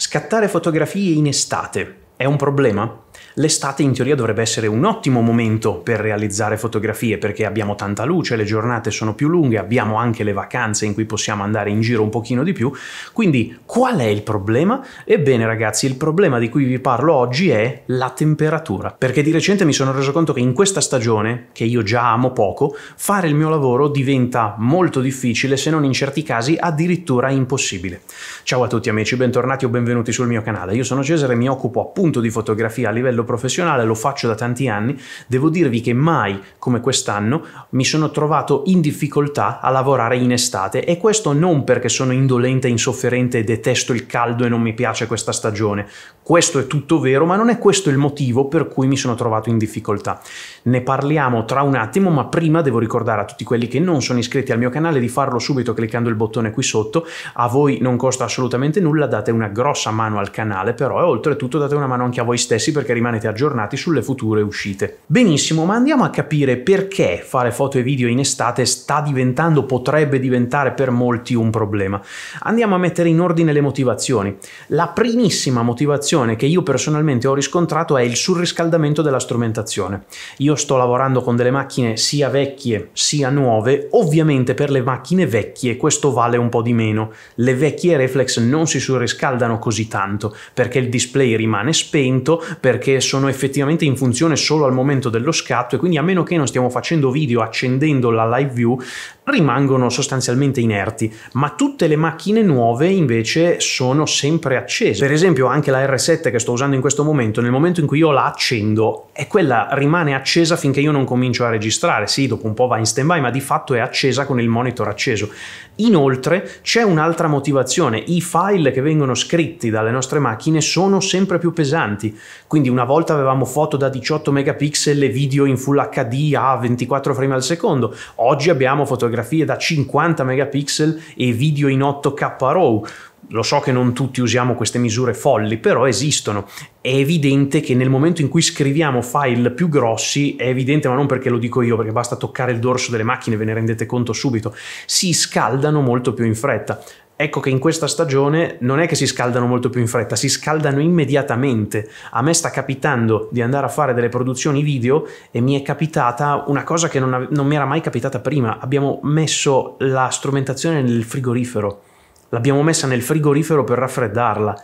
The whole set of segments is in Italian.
scattare fotografie in estate è un problema? L'estate in teoria dovrebbe essere un ottimo momento per realizzare fotografie perché abbiamo tanta luce, le giornate sono più lunghe, abbiamo anche le vacanze in cui possiamo andare in giro un pochino di più. Quindi qual è il problema? Ebbene ragazzi, il problema di cui vi parlo oggi è la temperatura. Perché di recente mi sono reso conto che in questa stagione, che io già amo poco, fare il mio lavoro diventa molto difficile, se non in certi casi addirittura impossibile. Ciao a tutti amici, bentornati o benvenuti sul mio canale. Io sono Cesare e mi occupo appunto spunto di fotografia a livello professionale, lo faccio da tanti anni, devo dirvi che mai come quest'anno mi sono trovato in difficoltà a lavorare in estate e questo non perché sono indolente, insofferente, detesto il caldo e non mi piace questa stagione, questo è tutto vero, ma non è questo il motivo per cui mi sono trovato in difficoltà. Ne parliamo tra un attimo, ma prima devo ricordare a tutti quelli che non sono iscritti al mio canale di farlo subito cliccando il bottone qui sotto. A voi non costa assolutamente nulla, date una grossa mano al canale, però e oltretutto date una mano anche a voi stessi perché rimanete aggiornati sulle future uscite. Benissimo, ma andiamo a capire perché fare foto e video in estate sta diventando, potrebbe diventare per molti un problema. Andiamo a mettere in ordine le motivazioni. La primissima motivazione sensazione che io personalmente ho riscontrato è il surriscaldamento della strumentazione. Io sto lavorando con delle macchine sia vecchie sia nuove, ovviamente per le macchine vecchie questo vale un po' di meno. Le vecchie reflex non si surriscaldano così tanto perché il display rimane spento, perché sono effettivamente in funzione solo al momento dello scatto e quindi a meno che non stiamo facendo video accendendo la live view rimangono sostanzialmente inerti, ma tutte le macchine nuove invece sono sempre accese. Per esempio anche la RS che sto usando in questo momento, nel momento in cui io la accendo, è quella rimane accesa finché io non comincio a registrare. Sì, dopo un po' va in stand-by, ma di fatto è accesa con il monitor acceso. Inoltre c'è un'altra motivazione, i file che vengono scritti dalle nostre macchine sono sempre più pesanti, quindi una volta avevamo foto da 18 megapixel e video in Full HD a 24 frame al secondo, oggi abbiamo fotografie da 50 megapixel e video in 8K RAW. Lo so che non tutti usiamo queste misure folli, però esistono. È evidente che nel momento in cui scriviamo file più grossi, è evidente, ma non perché lo dico io, perché basta toccare il dorso delle macchine, ve ne rendete conto subito, si scaldano molto più in fretta. Ecco che in questa stagione non è che si scaldano molto più in fretta, si scaldano immediatamente. A me sta capitando di andare a fare delle produzioni video e mi è capitata una cosa che non, non mi era mai capitata prima. Abbiamo messo la strumentazione nel frigorifero L'abbiamo messa nel frigorifero per raffreddarla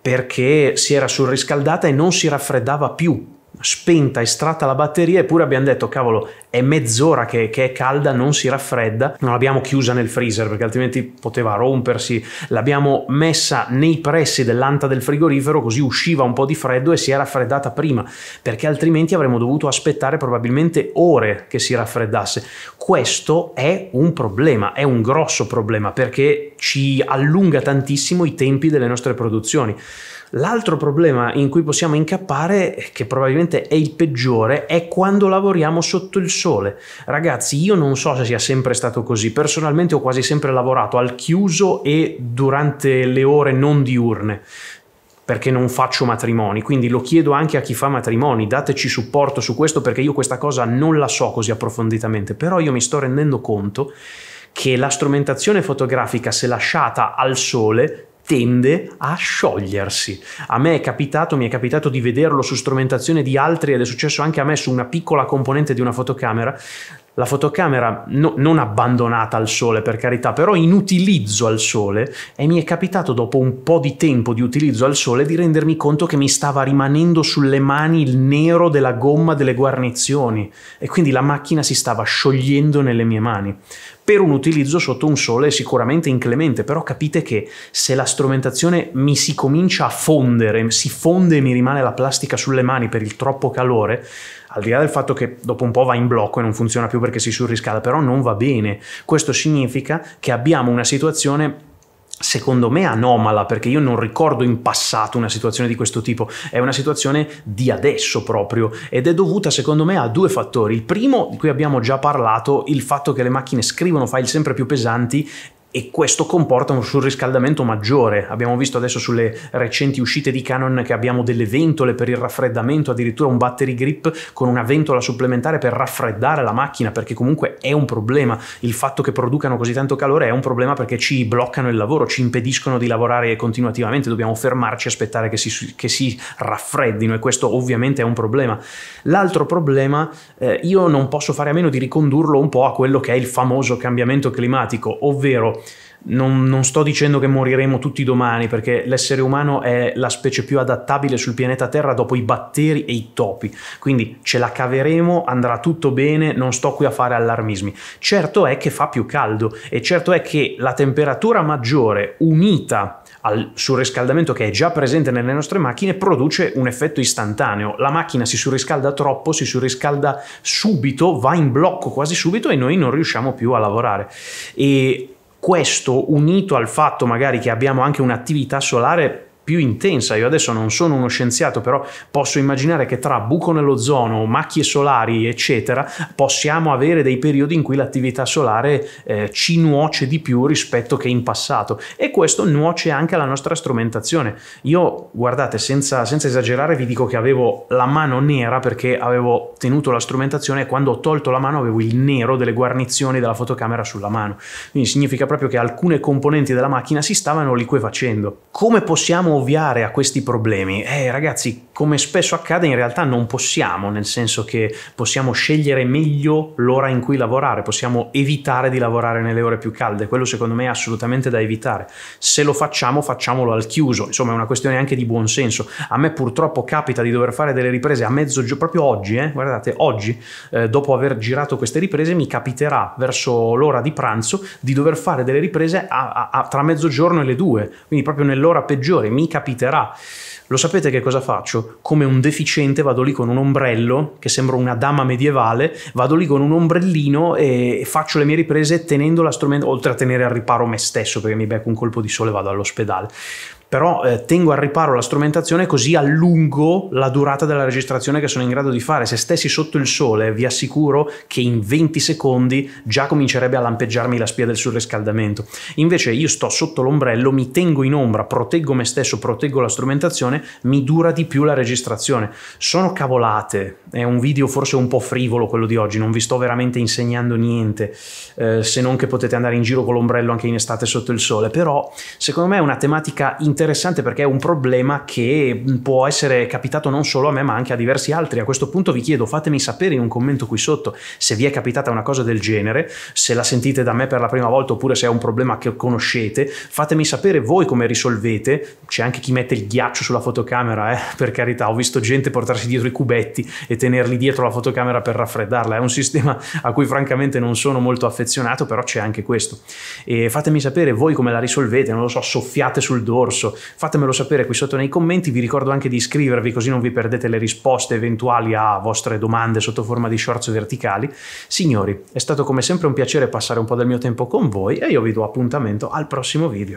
perché si era surriscaldata e non si raffreddava più spenta, estratta la batteria, eppure abbiamo detto, cavolo, è mezz'ora che, che, è calda, non si raffredda, non l'abbiamo chiusa nel freezer perché altrimenti poteva rompersi, l'abbiamo messa nei pressi dell'anta del frigorifero così usciva un po' di freddo e si è raffreddata prima, perché altrimenti avremmo dovuto aspettare probabilmente ore che si raffreddasse. Questo è un problema, è un grosso problema perché ci allunga tantissimo i tempi delle nostre produzioni L'altro problema in cui possiamo incappare, eh, che probabilmente è il peggiore, è quando lavoriamo sotto il sole. Ragazzi, io non so se sia sempre stato così, personalmente ho quasi sempre lavorato al chiuso e durante le ore non diurne perché non faccio matrimoni, quindi lo chiedo anche a chi fa matrimoni, dateci supporto su questo perché io questa cosa non la so così approfonditamente, però io mi sto rendendo conto che la strumentazione fotografica, se lasciata al sole, tende a sciogliersi. A me è capitato, mi è capitato di vederlo su strumentazione di altri ed è successo anche a me su una piccola componente di una fotocamera, la fotocamera no, non abbandonata al sole per carità, però in utilizzo al sole e mi è capitato dopo un po' di tempo di utilizzo al sole di rendermi conto che mi stava rimanendo sulle mani il nero della gomma delle guarnizioni e quindi la macchina si stava sciogliendo nelle mie mani. Per un utilizzo sotto un sole sicuramente inclemente, però capite che se la strumentazione mi si comincia a fondere, si fonde e mi rimane la plastica sulle mani per il troppo calore, al di là del fatto che dopo un po' va in blocco e non funziona più perché si surriscala, però non va bene. Questo significa che abbiamo una situazione secondo me anomala perché io non ricordo in passato una situazione di questo tipo, è una situazione di adesso proprio ed è dovuta secondo me a due fattori. Il primo di cui abbiamo già parlato, il fatto che le macchine scrivono file sempre più pesanti e questo comporta un surriscaldamento maggiore. Abbiamo visto adesso sulle recenti uscite di Canon che abbiamo delle ventole per il raffreddamento, addirittura un battery grip con una ventola supplementare per raffreddare la macchina, perché comunque è un problema. Il fatto che producano così tanto calore è un problema perché ci bloccano il lavoro, ci impediscono di lavorare continuativamente, dobbiamo fermarci e aspettare che si, che si, raffreddino e questo ovviamente è un problema. L'altro problema, eh, io non posso fare a meno di ricondurlo un po' a quello che è il famoso cambiamento climatico, ovvero non, non, sto dicendo che moriremo tutti domani, perché l'essere umano è la specie più adattabile sul pianeta Terra dopo i batteri e i topi. Quindi ce la caveremo, andrà tutto bene, non sto qui a fare allarmismi. Certo è che fa più caldo e certo è che la temperatura maggiore unita al surriscaldamento che è già presente nelle nostre macchine produce un effetto istantaneo. La macchina si surriscalda troppo, si surriscalda subito, va in blocco quasi subito e noi non riusciamo più a lavorare. E questo unito al fatto magari che abbiamo anche un'attività solare più intensa. Io adesso non sono uno scienziato, però posso immaginare che tra buco nell'ozono, macchie solari, eccetera, possiamo avere dei periodi in cui l'attività solare eh, ci nuoce di più rispetto che in passato e questo nuoce anche alla nostra strumentazione. Io, guardate, senza, senza esagerare, vi dico che avevo la mano nera perché avevo tenuto la strumentazione e quando ho tolto la mano avevo il nero delle guarnizioni della fotocamera sulla mano. Quindi significa proprio che alcune componenti della macchina si stavano liquefacendo. Come possiamo ovviare a questi problemi? Eh, ragazzi, come spesso accade, in realtà non possiamo, nel senso che possiamo scegliere meglio l'ora in cui lavorare, possiamo evitare di lavorare nelle ore più calde, quello secondo me è assolutamente da evitare. Se lo facciamo, facciamolo al chiuso, insomma è una questione anche di buonsenso. A me purtroppo capita di dover fare delle riprese a mezzogiorno, proprio oggi, eh? guardate, oggi, eh, dopo aver girato queste riprese, mi capiterà verso l'ora di pranzo di dover fare delle riprese a, a, a, tra mezzogiorno e le due, quindi proprio nell'ora peggiore. Mi capiterà. Lo sapete che cosa faccio? Come un deficiente vado lì con un ombrello, che sembra una dama medievale, vado lì con un ombrellino e faccio le mie riprese tenendo la strumento, oltre a tenere al riparo me stesso, perché mi becco un colpo di sole e vado all'ospedale però eh, tengo al riparo la strumentazione così allungo la durata della registrazione che sono in grado di fare. Se stessi sotto il sole vi assicuro che in 20 secondi già comincerebbe a lampeggiarmi la spia del surriscaldamento. Invece io sto sotto l'ombrello, mi tengo in ombra, proteggo me stesso, proteggo la strumentazione, mi dura di più la registrazione. Sono cavolate, è un video forse un po' frivolo quello di oggi, non vi sto veramente insegnando niente, eh, se non che potete andare in giro con l'ombrello anche in estate sotto il sole, però secondo me è una tematica interessante interessante perché è un problema che può essere capitato non solo a me ma anche a diversi altri. A questo punto vi chiedo, fatemi sapere in un commento qui sotto se vi è capitata una cosa del genere, se la sentite da me per la prima volta oppure se è un problema che conoscete. Fatemi sapere voi come risolvete, c'è anche chi mette il ghiaccio sulla fotocamera, eh? per carità, ho visto gente portarsi dietro i cubetti e tenerli dietro la fotocamera per raffreddarla, è un sistema a cui francamente non sono molto affezionato, però c'è anche questo. E fatemi sapere voi come la risolvete, non lo so, soffiate sul dorso, corso. Fatemelo sapere qui sotto nei commenti, vi ricordo anche di iscrivervi così non vi perdete le risposte eventuali a vostre domande sotto forma di shorts verticali. Signori, è stato come sempre un piacere passare un po' del mio tempo con voi e io vi do appuntamento al prossimo video.